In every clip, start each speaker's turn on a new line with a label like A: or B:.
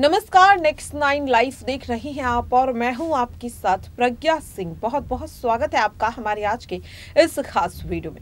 A: नमस्कार next nine life देख रही हैं आप और मैं हूं आपके साथ प्रज्ञा सिंह बहुत बहुत स्वागत है आपका हमारे आज के इस खास वीडियो में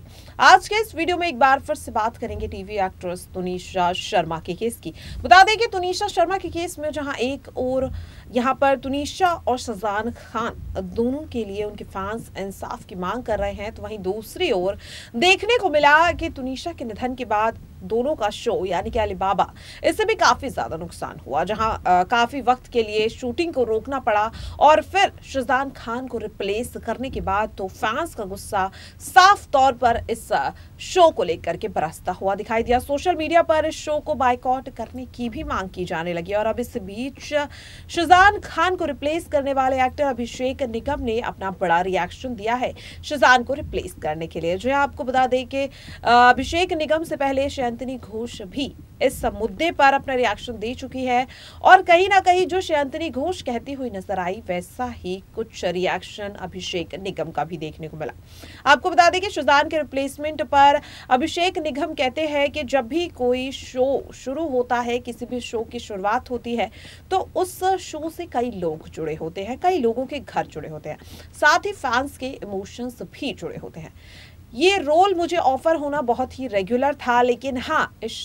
A: आज के इस वीडियो में एक बार फिर से बात करेंगे टीवी एक्ट्रेस तुनिशा शर्मा के केस की बता दें कि तुनिशा शर्मा के केस में जहां एक और यहां पर तुनिशा और शजान खान दोनों के लिए उनके फैंस इंसाफ की मांग कर रहे हैं तो वहीं दूसरी ओर देखने को मिला कि तुनिशा के निधन के बाद दोनों का शो यानी कि अलीबाबा इससे भी काफ़ी ज़्यादा नुकसान हुआ जहां काफ़ी वक्त के लिए शूटिंग को रोकना पड़ा और फिर शुजान खान को रिप्लेस करने के बाद तो फैंस का गुस्सा साफ तौर पर इस शो को लेकर के बरसता हुआ दिखाई दिया सोशल मीडिया पर इस शो को बाइकआउट करने की भी मांग की जाने लगी और अब इस बीच शुजान खान को रिप्लेस करने वाले एक्टर अभिषेक निगम ने अपना बड़ा रिएक्शन दिया है शुजान को रिप्लेस करने के लिए जो आपको बता दें कि अभिषेक निगम से पहले शयन शयंतनी घोष भी इस मुद्दे पर अपना रिएक्शन दे चुकी है और कहीं ना कहीं जो शयंतनी घोष कहती हुई नजर आई वैसा ही कुछ रिएक्शन अभिषेक निगम का भी देखने को मिला आपको बता दें कि शुजान के रिप्लेसमेंट पर अभिषेक निगम कहते हैं कि जब भी कोई शो शुरू होता है किसी भी शो की शुरुआत होती है तो उस शो से कई लोग जुड़े होते हैं कई लोगों के घर जुड़े होते हैं साथ ही फैंस के इमोशंस भी जुड़े होते हैं ये रोल मुझे ऑफर होना बहुत ही रेगुलर था लेकिन हाँ इस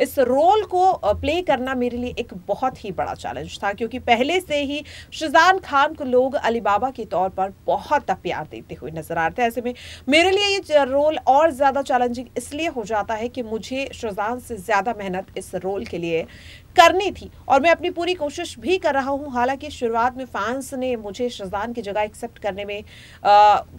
A: इस रोल को प्ले करना मेरे लिए एक बहुत ही बड़ा चैलेंज था क्योंकि पहले से ही शिजान खान को लोग अली बाबा के तौर पर बहुत प्यार देते हुए नजर आते हैं ऐसे में मेरे लिए ये रोल और ज़्यादा चैलेंजिंग इसलिए हो जाता है कि मुझे शिजान से ज़्यादा मेहनत इस रोल के लिए करनी थी और मैं अपनी पूरी कोशिश भी कर रहा हूँ हालांकि शुरुआत में फैंस ने मुझे शजान की जगह एक्सेप्ट करने में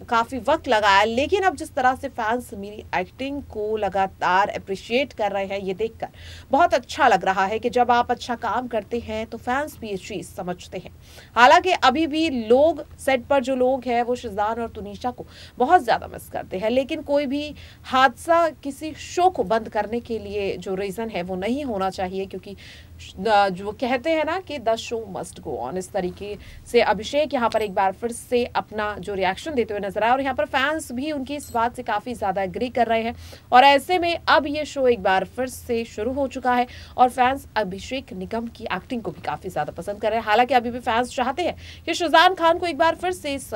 A: काफ़ी वक्त लगाया लेकिन अब जिस तरह से फैंस मेरी एक्टिंग को लगातार अप्रिशिएट कर रहे हैं ये देखकर बहुत अच्छा लग रहा है कि जब आप अच्छा काम करते हैं तो फैंस भी ये चीज़ समझते हैं हालांकि अभी भी लोग सेट पर जो लोग हैं वो शिजान और तुनिशा को बहुत ज़्यादा मिस करते हैं लेकिन कोई भी हादसा किसी शो को बंद करने के लिए जो रीज़न है वो नहीं होना चाहिए क्योंकि जो कहते हैं ना कि the show must go on इस तरीके से अभिषेक यहाँ पर एक बार फिर से अपना जो रिएक्शन देते हुए नजर आए और यहाँ पर फैंस भी उनकी इस बात से काफ़ी ज़्यादा एग्री कर रहे हैं और ऐसे में अब ये शो एक बार फिर से शुरू हो चुका है और फैंस अभिषेक निगम की एक्टिंग को भी काफ़ी ज़्यादा पसंद कर रहे हैं हालांकि अभी भी फैंस चाहते हैं कि शुजान खान को एक बार फिर से इस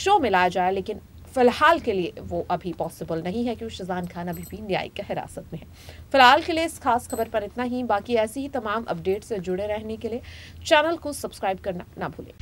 A: शो में लाया जाए लेकिन फ़िलहाल के लिए वो अभी पॉसिबल नहीं है क्योंकि शजान खान अभी भी न्यायिक हिरासत में है फिलहाल के लिए इस खास खबर पर इतना ही बाकी ऐसी ही तमाम अपडेट से जुड़े रहने के लिए चैनल को सब्सक्राइब करना ना भूलें